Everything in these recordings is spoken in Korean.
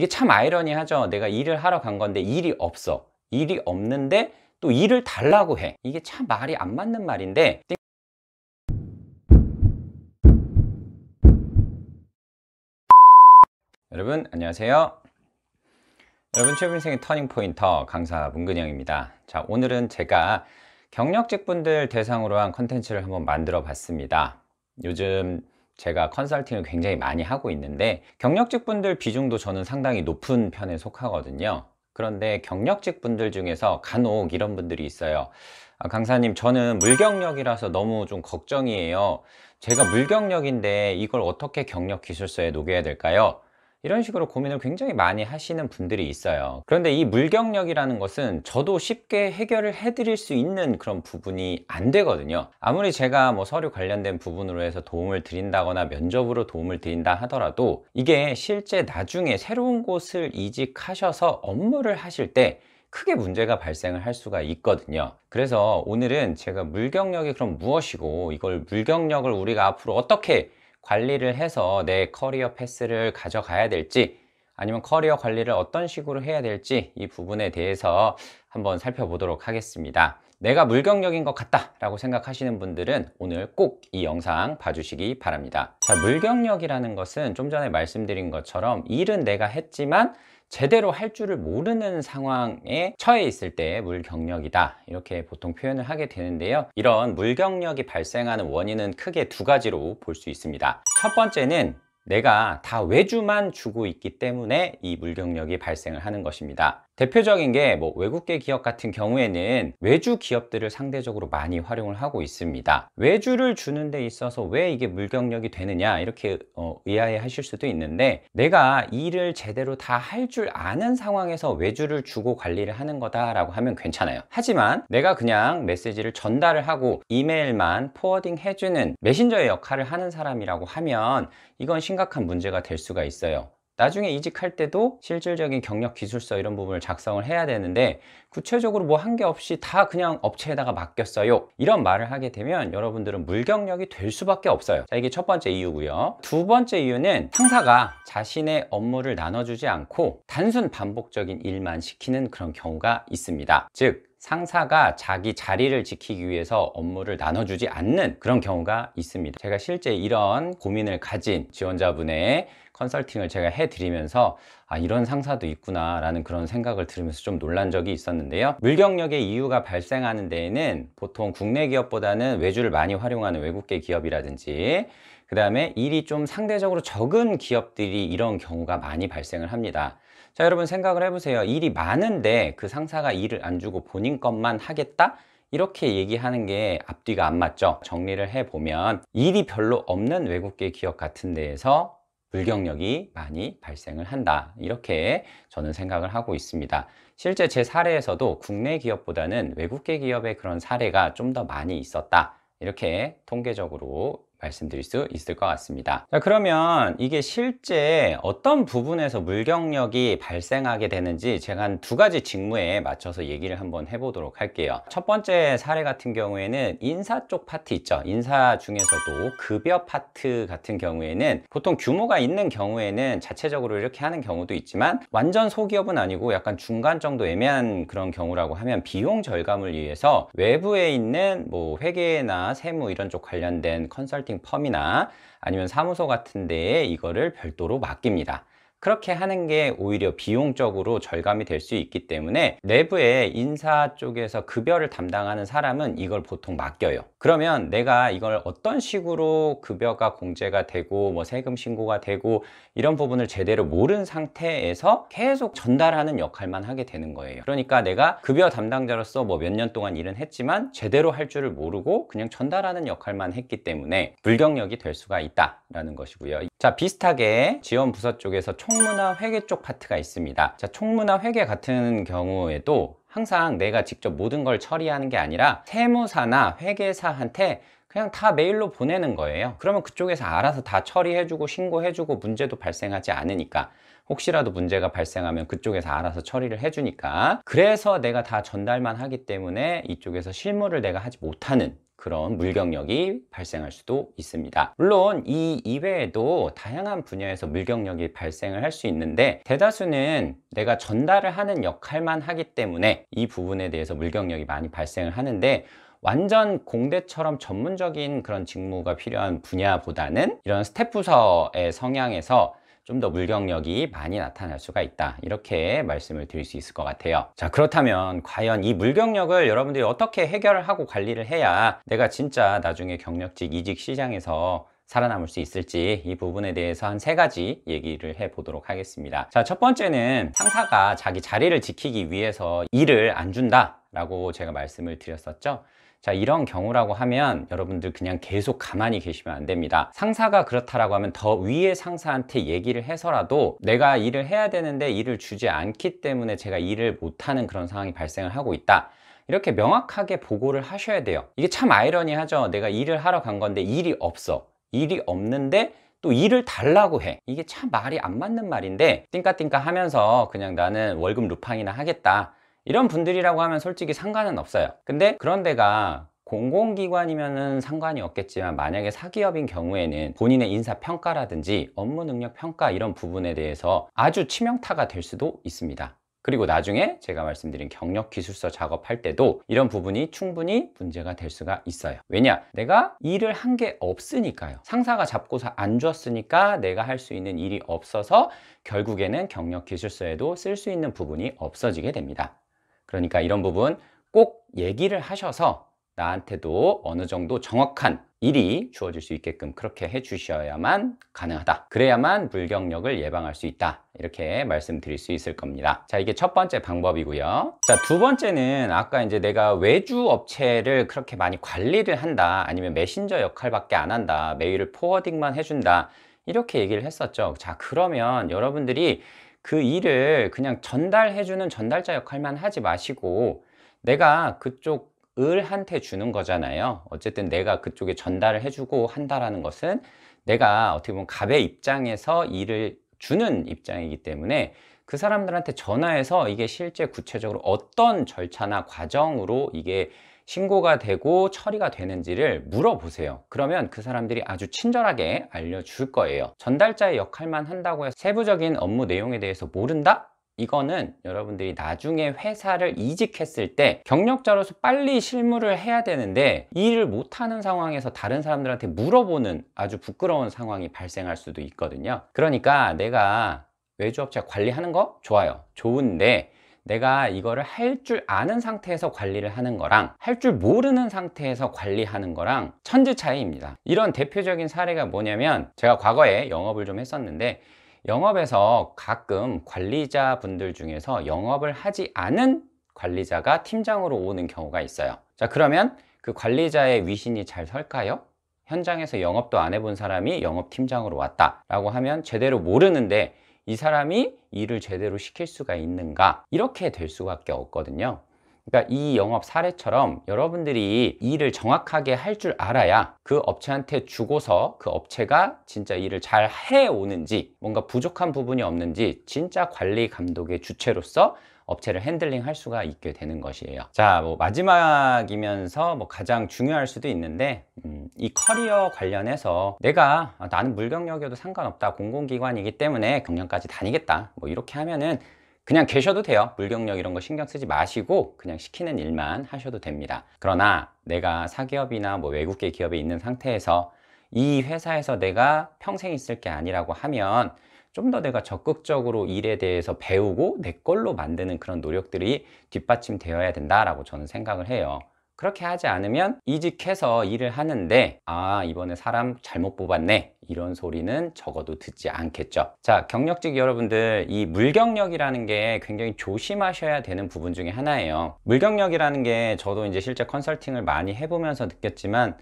이게 참 아이러니하죠 내가 일을 하러 간 건데 일이 없어 일이 없는데 또 일을 달라고 해 이게 참 말이 안 맞는 말인데 여러분 안녕하세요 여러분 최빈생의 터닝포인터 강사 문근영입니다 자 오늘은 제가 경력직분들 대상으로 한 컨텐츠를 한번 만들어 봤습니다 요즘 제가 컨설팅을 굉장히 많이 하고 있는데 경력직 분들 비중도 저는 상당히 높은 편에 속하거든요 그런데 경력직 분들 중에서 간혹 이런 분들이 있어요 아, 강사님 저는 물경력이라서 너무 좀 걱정이에요 제가 물경력인데 이걸 어떻게 경력 기술서에 녹여야 될까요? 이런 식으로 고민을 굉장히 많이 하시는 분들이 있어요 그런데 이 물경력이라는 것은 저도 쉽게 해결을 해드릴 수 있는 그런 부분이 안 되거든요 아무리 제가 뭐 서류 관련된 부분으로 해서 도움을 드린다거나 면접으로 도움을 드린다 하더라도 이게 실제 나중에 새로운 곳을 이직하셔서 업무를 하실 때 크게 문제가 발생을 할 수가 있거든요 그래서 오늘은 제가 물경력이 그럼 무엇이고 이걸 물경력을 우리가 앞으로 어떻게 관리를 해서 내 커리어 패스를 가져가야 될지 아니면 커리어 관리를 어떤 식으로 해야 될지 이 부분에 대해서 한번 살펴보도록 하겠습니다. 내가 물경력인 것 같다 라고 생각하시는 분들은 오늘 꼭 이 영상 봐주시기 바랍니다. 자, 물경력이라는 것은 좀 전에 말씀드린 것처럼 일은 내가 했지만 제대로 할 줄을 모르는 상황에 처해 있을 때 물경력이다 이렇게 보통 표현을 하게 되는데요 이런 물경력이 발생하는 원인은 크게 두 가지로 볼 수 있습니다 첫 번째는 내가 다 외주만 주고 있기 때문에 이 물경력이 발생을 하는 것입니다 대표적인 게뭐 외국계 기업 같은 경우에는 외주 기업들을 상대적으로 많이 활용을 하고 있습니다. 외주를 주는 데 있어서 왜 이게 물경력이 되느냐 이렇게 어, 의아해 하실 수도 있는데 내가 일을 제대로 다 할 줄 아는 상황에서 외주를 주고 관리를 하는 거다라고 하면 괜찮아요. 하지만 내가 그냥 메시지를 전달을 하고 이메일만 포워딩 해주는 메신저의 역할을 하는 사람이라고 하면 이건 심각한 문제가 될 수가 있어요. 나중에 이직할 때도 실질적인 경력 기술서 이런 부분을 작성을 해야 되는데 구체적으로 뭐 한 게 없이 다 그냥 업체에다가 맡겼어요 이런 말을 하게 되면 여러분들은 물경력이 될 수밖에 없어요 자, 이게 첫 번째 이유고요 두 번째 이유는 상사가 자신의 업무를 나눠주지 않고 단순 반복적인 일만 시키는 그런 경우가 있습니다 즉 상사가 자기 자리를 지키기 위해서 업무를 나눠주지 않는 그런 경우가 있습니다 제가 실제 이런 고민을 가진 지원자분의 컨설팅을 제가 해드리면서 아 이런 상사도 있구나 라는 그런 생각을 들으면서 좀 놀란 적이 있었는데요 물경력의 이유가 발생하는 데에는 보통 국내 기업보다는 외주를 많이 활용하는 외국계 기업이라든지 그 다음에 일이 좀 상대적으로 적은 기업들이 이런 경우가 많이 발생을 합니다 자 여러분 생각을 해보세요 일이 많은데 그 상사가 일을 안 주고 본인 것만 하겠다 이렇게 얘기하는 게 앞뒤가 안 맞죠 정리를 해보면 일이 별로 없는 외국계 기업 같은 데에서 불경력이 많이 발생을 한다. 이렇게 저는 생각을 하고 있습니다. 실제 제 사례에서도 국내 기업보다는 외국계 기업의 그런 사례가 좀 더 많이 있었다. 이렇게 통계적으로 말씀드릴 수 있을 것 같습니다 자 그러면 이게 실제 어떤 부분에서 물경력이 발생하게 되는지 제가 한 두 가지 직무에 맞춰서 얘기를 한번 해보도록 할게요 첫 번째 사례 같은 경우에는 인사 쪽 파트 있죠 인사 중에서도 급여 파트 같은 경우에는 보통 규모가 있는 경우에는 자체적으로 이렇게 하는 경우도 있지만 완전 소기업은 아니고 약간 중간 정도 애매한 그런 경우라고 하면 비용 절감을 위해서 외부에 있는 뭐 회계나 세무 이런 쪽 관련된 컨설팅 마케팅 펌이나 아니면 사무소 같은 데에 이거를 별도로 맡깁니다. 그렇게 하는 게 오히려 비용적으로 절감이 될 수 있기 때문에 내부에 인사 쪽에서 급여를 담당하는 사람은 이걸 보통 맡겨요 그러면 내가 이걸 어떤 식으로 급여가 공제가 되고 뭐 세금 신고가 되고 이런 부분을 제대로 모른 상태에서 계속 전달하는 역할만 하게 되는 거예요 그러니까 내가 급여 담당자로서 뭐 몇 년 동안 일은 했지만 제대로 할 줄을 모르고 그냥 전달하는 역할만 했기 때문에 불경력이 될 수가 있다라는 것이고요 자 비슷하게 지원 부서 쪽에서 총무나 회계 쪽 파트가 있습니다 자 총무나 회계 같은 경우에도 항상 내가 직접 모든 걸 처리하는 게 아니라 세무사나 회계사한테 그냥 다 메일로 보내는 거예요 그러면 그쪽에서 알아서 다 처리해주고 신고해주고 문제도 발생하지 않으니까 혹시라도 문제가 발생하면 그쪽에서 알아서 처리를 해주니까 그래서 내가 다 전달만 하기 때문에 이쪽에서 실무를 내가 하지 못하는 그런 물경력이 발생할 수도 있습니다. 물론 이 이외에도 다양한 분야에서 물경력이 발생을 할 수 있는데 대다수는 내가 전달을 하는 역할만 하기 때문에 이 부분에 대해서 물경력이 많이 발생을 하는데 완전 공대처럼 전문적인 그런 직무가 필요한 분야보다는 이런 스태프서의 성향에서 좀더 물경력이 많이 나타날 수가 있다 이렇게 말씀을 드릴 수 있을 것 같아요 자 그렇다면 과연 이 물경력을 여러분들이 어떻게 해결하고 관리를 해야 내가 진짜 나중에 경력직 이직 시장에서 살아남을 수 있을지 이 부분에 대해서 한 세 가지 얘기를 해 보도록 하겠습니다 자 첫 번째는 상사가 자기 자리를 지키기 위해서 일을 안 준다 라고 제가 말씀을 드렸었죠 자 이런 경우라고 하면 여러분들 그냥 계속 가만히 계시면 안 됩니다 상사가 그렇다라고 하면 더 위의 상사한테 얘기를 해서라도 내가 일을 해야 되는데 일을 주지 않기 때문에 제가 일을 못하는 그런 상황이 발생을 하고 있다 이렇게 명확하게 보고를 하셔야 돼요 이게 참 아이러니하죠 내가 일을 하러 간 건데 일이 없어 일이 없는데 또 일을 달라고 해 이게 참 말이 안 맞는 말인데 띵까띵까 하면서 그냥 나는 월급 루팡이나 하겠다 이런 분들이라고 하면 솔직히 상관은 없어요 근데 그런 데가 공공기관이면 상관이 없겠지만 만약에 사기업인 경우에는 본인의 인사평가라든지 업무 능력 평가 이런 부분에 대해서 아주 치명타가 될 수도 있습니다 그리고 나중에 제가 말씀드린 경력 기술서 작업할 때도 이런 부분이 충분히 문제가 될 수가 있어요 왜냐 내가 일을 한 게 없으니까요 상사가 잡고서 안 줬으니까 내가 할 수 있는 일이 없어서 결국에는 경력 기술서에도 쓸 수 있는 부분이 없어지게 됩니다 그러니까 이런 부분 꼭 얘기를 하셔서 나한테도 어느 정도 정확한 일이 주어질 수 있게끔 그렇게 해 주셔야만 가능하다 그래야만 불경력을 예방할 수 있다 이렇게 말씀드릴 수 있을 겁니다 자 이게 첫 번째 방법이고요 자두 번째는 아까 이제 내가 외주 업체를 그렇게 많이 관리를 한다 아니면 메신저 역할밖에 안 한다 메일을 포워딩만 해준다 이렇게 얘기를 했었죠 자 그러면 여러분들이 그 일을 그냥 전달해주는 전달자 역할만 하지 마시고 내가 그쪽 을한테 주는 거잖아요 어쨌든 내가 그쪽에 전달을 해주고 한다라는 것은 내가 어떻게 보면 갑의 입장에서 일을 주는 입장이기 때문에 그 사람들한테 전화해서 이게 실제 구체적으로 어떤 절차나 과정으로 이게 신고가 되고 처리가 되는지를 물어보세요. 그러면 그 사람들이 아주 친절하게 알려줄 거예요. 전달자의 역할만 한다고 해서 세부적인 업무 내용에 대해서 모른다? 이거는 여러분들이 나중에 회사를 이직했을 때 경력자로서 빨리 실무를 해야 되는데 일을 못하는 상황에서 다른 사람들한테 물어보는 아주 부끄러운 상황이 발생할 수도 있거든요 그러니까 내가 외주업체 관리하는 거 좋아요 좋은데 내가 이거를 할 줄 아는 상태에서 관리를 하는 거랑 할 줄 모르는 상태에서 관리하는 거랑 천지 차이입니다 이런 대표적인 사례가 뭐냐면 제가 과거에 영업을 좀 했었는데 영업에서 가끔 관리자분들 중에서 영업을 하지 않은 관리자가 팀장으로 오는 경우가 있어요 자 그러면 그 관리자의 위신이 잘 설까요? 현장에서 영업도 안 해본 사람이 영업팀장으로 왔다 라고 하면 제대로 모르는데 이 사람이 일을 제대로 시킬 수가 있는가 이렇게 될 수밖에 없거든요 그러니까 이 영업 사례처럼 여러분들이 일을 정확하게 할 줄 알아야 그 업체한테 주고서 그 업체가 진짜 일을 잘 해오는지 뭔가 부족한 부분이 없는지 진짜 관리 감독의 주체로서 업체를 핸들링 할 수가 있게 되는 것이에요 자뭐 마지막이면서 뭐 가장 중요할 수도 있는데 음, 이 커리어 관련해서 내가 아, 나는 물경력이어도 상관없다 공공기관이기 때문에 경영까지 다니겠다 뭐 이렇게 하면은 그냥 계셔도 돼요 물경력 이런 거 신경 쓰지 마시고 그냥 시키는 일만 하셔도 됩니다 그러나 내가 사기업이나 뭐 외국계 기업에 있는 상태에서 이 회사에서 내가 평생 있을 게 아니라고 하면 좀더 내가 적극적으로 일에 대해서 배우고 내 걸로 만드는 그런 노력들이 뒷받침되어야 된다라고 저는 생각을 해요. 그렇게 하지 않으면 이직해서 일을 하는데 아 이번에 사람 잘못 뽑았네 이런 소리는 적어도 듣지 않겠죠 자 경력직 여러분들 이 물경력이라는 게 굉장히 조심하셔야 되는 부분 중에 하나예요 물경력이라는 게 저도 이제 실제 컨설팅을 많이 해보면서 느꼈지만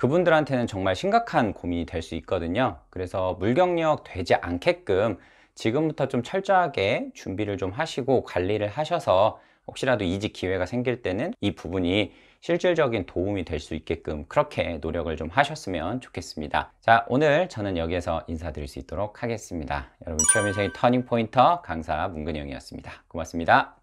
그분들한테는 정말 심각한 고민이 될 수 있거든요 그래서 물경력 되지 않게끔 지금부터 좀 철저하게 준비를 좀 하시고 관리를 하셔서 혹시라도 이직 기회가 생길 때는 이 부분이 실질적인 도움이 될 수 있게끔 그렇게 노력을 좀 하셨으면 좋겠습니다 자 오늘 저는 여기에서 인사드릴 수 있도록 하겠습니다 여러분 취업 인생의 터닝포인터 강사 문근영이었습니다 고맙습니다